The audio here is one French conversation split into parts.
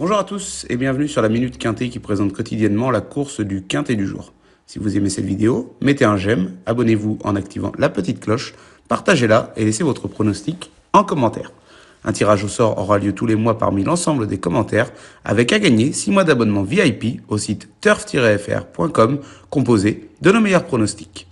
Bonjour à tous et bienvenue sur la Minute Quintet qui présente quotidiennement la course du Quintet du jour. Si vous aimez cette vidéo, mettez un j'aime, abonnez-vous en activant la petite cloche, partagez-la et laissez votre pronostic en commentaire. Un tirage au sort aura lieu tous les mois parmi l'ensemble des commentaires avec à gagner 6 mois d'abonnement VIP au site turf-fr.com composé de nos meilleurs pronostics.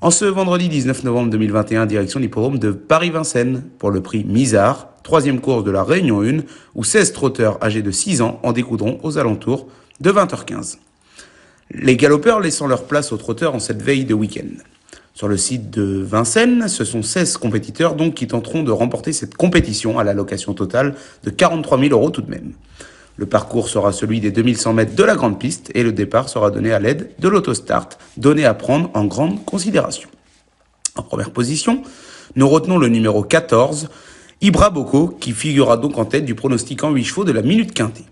En ce vendredi 19 novembre 2021, direction l'hippodrome de Paris-Vincennes pour le prix Mizar troisième course de la Réunion 1, où 16 trotteurs âgés de 6 ans en découdront aux alentours de 20h15. Les galopeurs laissant leur place aux trotteurs en cette veille de week-end. Sur le site de Vincennes, ce sont 16 compétiteurs donc qui tenteront de remporter cette compétition à l'allocation totale de 43 000 euros tout de même. Le parcours sera celui des 2100 mètres de la grande piste et le départ sera donné à l'aide de l'autostart, donné à prendre en grande considération. En première position, nous retenons le numéro 14, Ibra Boko, qui figurera donc en tête du pronostic en 8 chevaux de la Minute Quintée.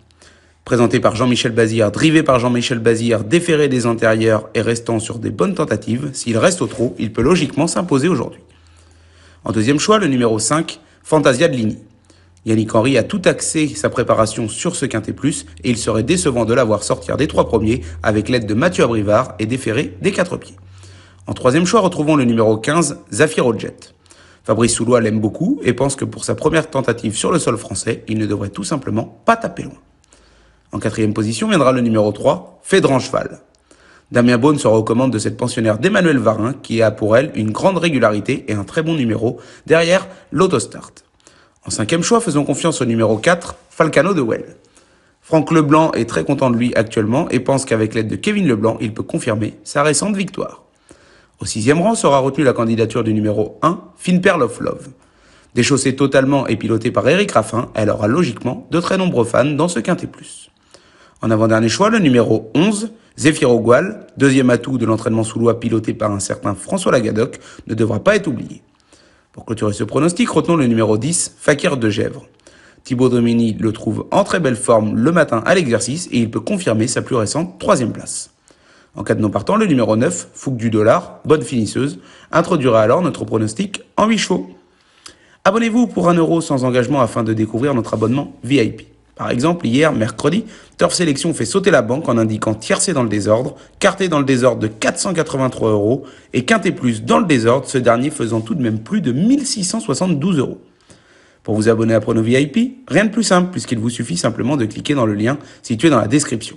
Présenté par Jean-Michel Bazir, drivé par Jean-Michel Bazir, déféré des antérieurs et restant sur des bonnes tentatives, s'il reste au trop, il peut logiquement s'imposer aujourd'hui. En deuxième choix, le numéro 5, Fantasia de Ligny. Yannick Henry a tout axé sa préparation sur ce quintet plus et il serait décevant de l'avoir sortir des trois premiers avec l'aide de Mathieu Abrivard et déféré des quatre pieds. En troisième choix, retrouvons le numéro 15, Zafiro Jet. Fabrice Soulois l'aime beaucoup et pense que pour sa première tentative sur le sol français, il ne devrait tout simplement pas taper loin. En quatrième position viendra le numéro 3, Fédran Cheval. Damien Beaune se recommande de cette pensionnaire d'Emmanuel Varin qui a pour elle une grande régularité et un très bon numéro derrière l'autostart. En cinquième choix, faisons confiance au numéro 4, Falcano de Well. Franck Leblanc est très content de lui actuellement et pense qu'avec l'aide de Kevin Leblanc, il peut confirmer sa récente victoire. Au sixième rang sera retenue la candidature du numéro 1, of Love. Déchaussée totalement et pilotée par Eric Raffin, elle aura logiquement de très nombreux fans dans ce quintet plus. En avant-dernier choix, le numéro 11, Zephyr Ogual, deuxième atout de l'entraînement sous loi piloté par un certain François Lagadoc, ne devra pas être oublié. Pour clôturer ce pronostic, retenons le numéro 10, Fakir de Gèvres. Thibaut Domini le trouve en très belle forme le matin à l'exercice et il peut confirmer sa plus récente troisième place. En cas de non partant, le numéro 9, Fouque du dollar, bonne finisseuse, introduira alors notre pronostic en 8 chevaux. Abonnez-vous pour un euro sans engagement afin de découvrir notre abonnement VIP. Par exemple, hier, mercredi, Turf Sélection fait sauter la banque en indiquant tiercé dans le désordre, carté dans le désordre de 483 euros et quinté plus dans le désordre, ce dernier faisant tout de même plus de 1672 euros. Pour vous abonner à Prono VIP, rien de plus simple puisqu'il vous suffit simplement de cliquer dans le lien situé dans la description.